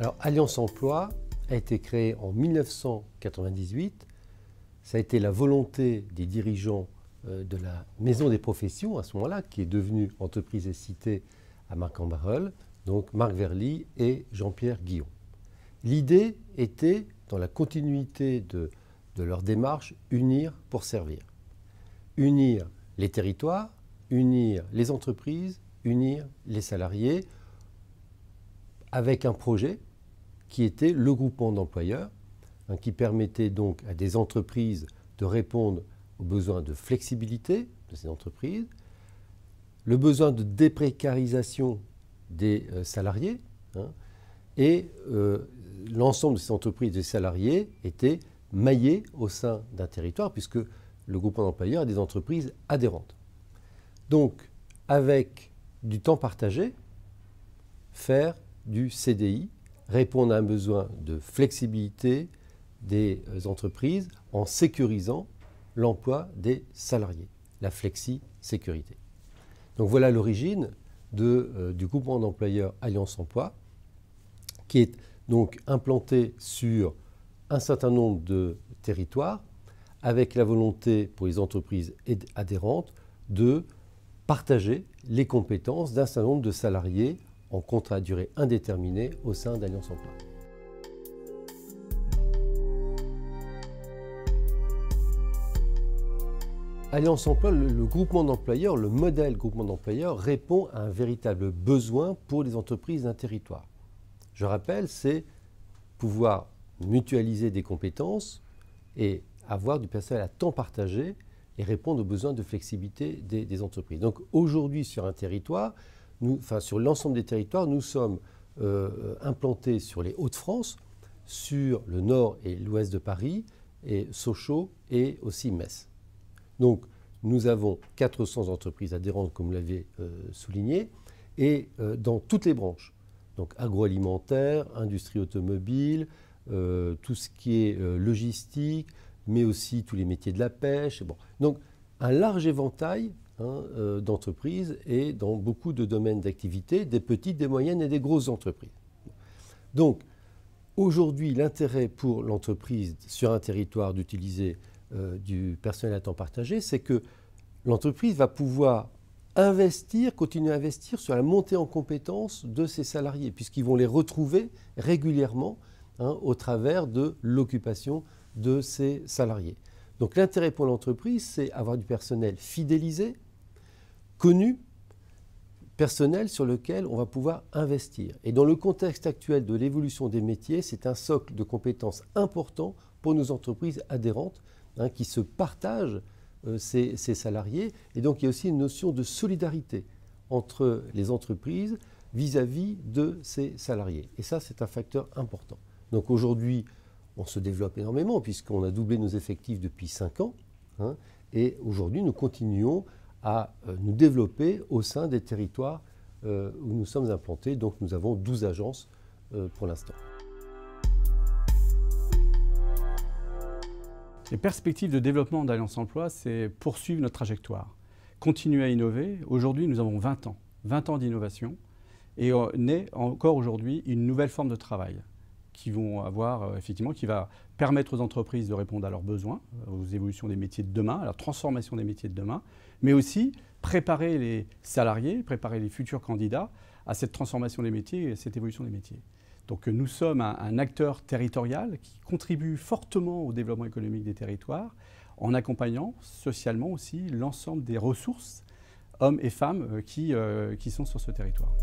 Alors Alliance Emploi a été créée en 1998. Ça a été la volonté des dirigeants euh, de la Maison des Professions à ce moment-là, qui est devenue entreprise et cité à marc en barreul donc Marc Verly et Jean-Pierre Guillon. L'idée était, dans la continuité de leur démarche, unir pour servir. Unir les territoires, unir les entreprises, unir les salariés, avec un projet qui était le groupement d'employeurs, hein, qui permettait donc à des entreprises de répondre aux besoins de flexibilité de ces entreprises, le besoin de déprécarisation des euh, salariés, hein, et euh, l'ensemble de ces entreprises et des salariés étaient maillés au sein d'un territoire, puisque le groupement d'employeurs a des entreprises adhérentes. Donc, avec du temps partagé, faire du CDI répondre à un besoin de flexibilité des euh, entreprises en sécurisant l'emploi des salariés, la flexi-sécurité. Donc voilà l'origine euh, du groupement d'employeurs Alliance Emploi, qui est donc implanté sur un certain nombre de territoires, avec la volonté pour les entreprises adhérentes de partager les compétences d'un certain nombre de salariés en contrat à durée indéterminée au sein d'Alliance Emploi. Alliance Emploi, le, groupement d'employeurs, le modèle groupement d'employeurs répond à un véritable besoin pour les entreprises d'un territoire. Je rappelle, c'est pouvoir mutualiser des compétences et avoir du personnel à temps partagé et répondre aux besoins de flexibilité des entreprises. Donc aujourd'hui, sur un territoire, sur l'ensemble des territoires, nous sommes euh, implantés sur les Hauts-de-France, sur le nord et l'ouest de Paris, et Sochaux et aussi Metz. Donc, nous avons 400 entreprises adhérentes, comme vous l'avez euh, souligné, et euh, dans toutes les branches. Donc, agroalimentaire, industrie automobile, tout ce qui est logistique, mais aussi tous les métiers de la pêche. Donc, un large éventail Hein, euh, d'entreprises et dans beaucoup de domaines d'activité, des petites, des moyennes et des grosses entreprises. Donc, aujourd'hui, l'intérêt pour l'entreprise sur un territoire d'utiliser euh, du personnel à temps partagé, c'est que l'entreprise va pouvoir investir, continuer à investir sur la montée en compétences de ses salariés, puisqu'ils vont les retrouver régulièrement hein, au travers de l'occupation de ses salariés. Donc l'intérêt pour l'entreprise, c'est avoir du personnel fidélisé, connu, personnel sur lequel on va pouvoir investir. Et dans le contexte actuel de l'évolution des métiers, c'est un socle de compétences important pour nos entreprises adhérentes hein, qui se partagent euh, ces, ces, salariés. Et donc il y a aussi une notion de solidarité entre les entreprises vis-à-vis de ces salariés. Et ça, c'est un facteur important. Donc aujourd'hui, on se développe énormément puisqu'on a doublé nos effectifs depuis 5 ans. Hein, et aujourd'hui, nous continuons à euh, nous développer au sein des territoires euh, où nous sommes implantés. Donc nous avons 12 agences euh, pour l'instant. Les perspectives de développement d'Alliance Emploi, c'est poursuivre notre trajectoire, continuer à innover. Aujourd'hui, nous avons 20 ans, 20 ans d'innovation, et on est encore aujourd'hui une nouvelle forme de travail qui vont avoir, euh, effectivement, qui va permettre aux entreprises de répondre à leurs besoins, euh, aux évolutions des métiers de demain, à la transformation des métiers de demain, mais aussi préparer les salariés, préparer les futurs candidats à cette transformation des métiers et à cette évolution des métiers. Donc euh, nous sommes un, acteur territorial qui contribue fortement au développement économique des territoires en accompagnant socialement aussi l'ensemble des ressources, hommes et femmes, qui sont sur ce territoire.